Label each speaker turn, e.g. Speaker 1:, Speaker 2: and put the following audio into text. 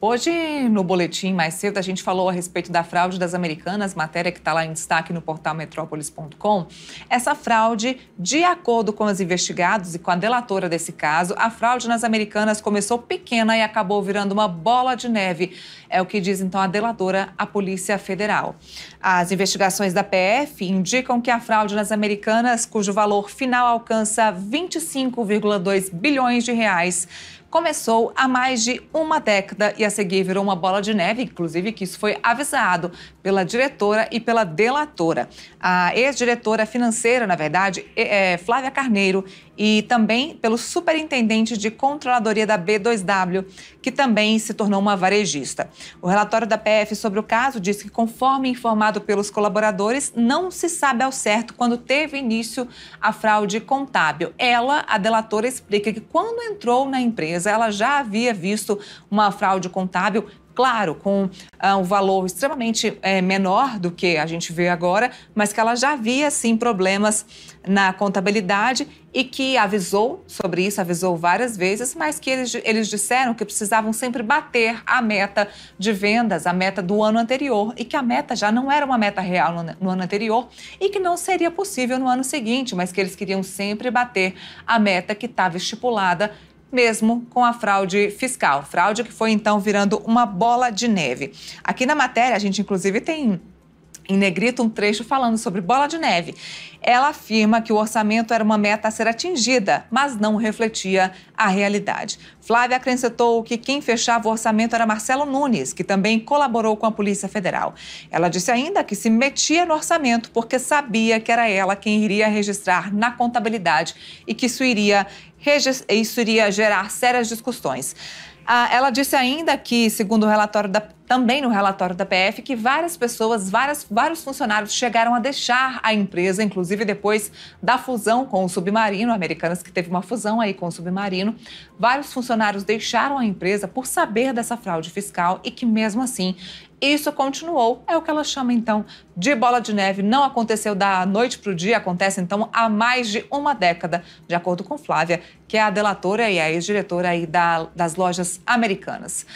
Speaker 1: Hoje, no boletim mais cedo, a gente falou a respeito da fraude das americanas, matéria que está lá em destaque no portal metrópolis.com. Essa fraude, de acordo com os investigados e com a delatora desse caso, a fraude nas americanas começou pequena e acabou virando uma bola de neve. É o que diz então a delatora, a Polícia Federal. As investigações da PF indicam que a fraude nas americanas, cujo valor final alcança 25,2 bilhões de reais, começou há mais de uma década e a seguir virou uma bola de neve, inclusive que isso foi avisado pela diretora e pela delatora. A ex-diretora financeira, na verdade, é, é Flávia Carneiro, e também pelo superintendente de controladoria da B2W, que também se tornou uma varejista. O relatório da PF sobre o caso diz que, conforme informado pelos colaboradores, não se sabe ao certo quando teve início a fraude contábil. Ela, a delatora, explica que quando entrou na empresa, empresa ela já havia visto uma fraude contábil claro, com ah, um valor extremamente é, menor do que a gente vê agora, mas que ela já havia, sim, problemas na contabilidade e que avisou sobre isso, avisou várias vezes, mas que eles, eles disseram que precisavam sempre bater a meta de vendas, a meta do ano anterior, e que a meta já não era uma meta real no, no ano anterior e que não seria possível no ano seguinte, mas que eles queriam sempre bater a meta que estava estipulada mesmo com a fraude fiscal. Fraude que foi então virando uma bola de neve. Aqui na matéria, a gente inclusive tem em negrito um trecho falando sobre bola de neve. Ela afirma que o orçamento era uma meta a ser atingida, mas não refletia a realidade. Flávia acrescentou que quem fechava o orçamento era Marcelo Nunes, que também colaborou com a Polícia Federal. Ela disse ainda que se metia no orçamento porque sabia que era ela quem iria registrar na contabilidade e que isso iria, isso iria gerar sérias discussões. Ah, ela disse ainda que, segundo o relatório da também no relatório da PF que várias pessoas, várias, vários funcionários chegaram a deixar a empresa, inclusive depois da fusão com o Submarino, Americanas que teve uma fusão aí com o Submarino. Vários funcionários deixaram a empresa por saber dessa fraude fiscal e que mesmo assim isso continuou. É o que ela chama então de bola de neve. Não aconteceu da noite para o dia, acontece então há mais de uma década, de acordo com Flávia, que é a delatora e a ex-diretora aí da, das lojas americanas.